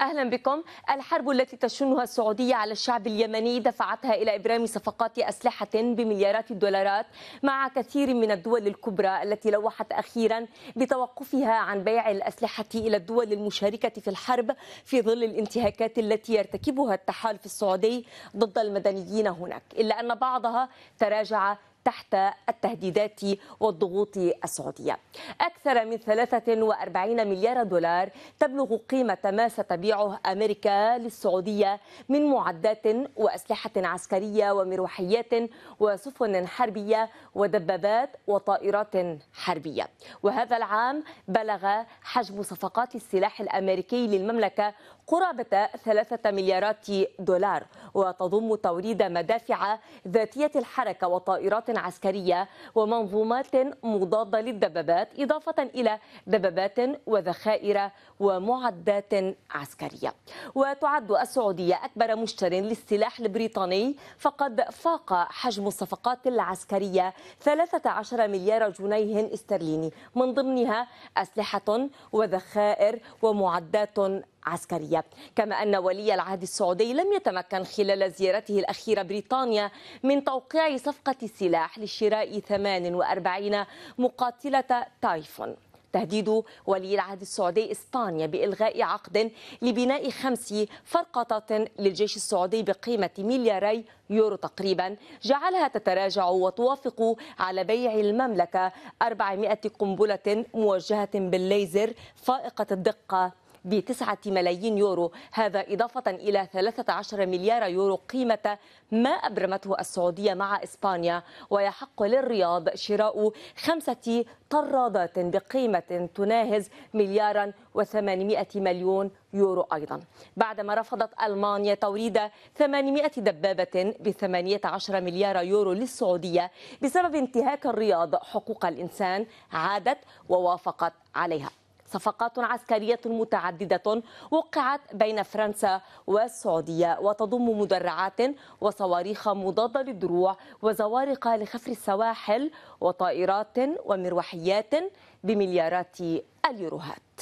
أهلا بكم الحرب التي تشنها السعودية على الشعب اليمني دفعتها إلى إبرام صفقات أسلحة بمليارات الدولارات مع كثير من الدول الكبرى التي لوحت أخيرا بتوقفها عن بيع الأسلحة إلى الدول المشاركة في الحرب في ظل الانتهاكات التي يرتكبها التحالف السعودي ضد المدنيين هناك إلا أن بعضها تراجع تحت التهديدات والضغوط السعودية أكثر من 43 مليار دولار تبلغ قيمة ما ستبيعه أمريكا للسعودية من معدات وأسلحة عسكرية ومروحيات وسفن حربية ودبابات وطائرات حربية وهذا العام بلغ حجم صفقات السلاح الأمريكي للمملكة قرابة ثلاثة مليارات دولار وتضم توريد مدافع ذاتية الحركة وطائرات عسكرية ومنظومات مضادة للدبابات إضافة إلى دبابات وذخائر ومعدات عسكرية وتعد السعودية أكبر مشتر للسلاح البريطاني فقد فاق حجم الصفقات العسكرية 13 مليار جنيه استرليني من ضمنها أسلحة وذخائر ومعدات عسكرية كما أن ولي العهد السعودي لم يتمكن خلال زيارته الأخيرة بريطانيا من توقيع صفقة سلاح لشراء 48 مقاتلة تايفون تهديد ولي العهد السعودي إسبانيا بإلغاء عقد لبناء خمس فرقطات للجيش السعودي بقيمة ملياري يورو تقريبا جعلها تتراجع وتوافق على بيع المملكة 400 قنبلة موجهة بالليزر فائقة الدقة ب 9 ملايين يورو هذا إضافة إلى 13 مليار يورو قيمة ما أبرمته السعودية مع إسبانيا ويحق للرياض شراء خمسة طرادات بقيمة تناهز مليارا و800 مليون يورو أيضا بعدما رفضت ألمانيا توريد 800 دبابة ب 18 مليار يورو للسعودية بسبب انتهاك الرياض حقوق الإنسان عادت ووافقت عليها صفقات عسكرية متعددة وقعت بين فرنسا والسعودية وتضم مدرعات وصواريخ مضادة للدروع وزوارق لخفر السواحل وطائرات ومروحيات بمليارات اليوروهات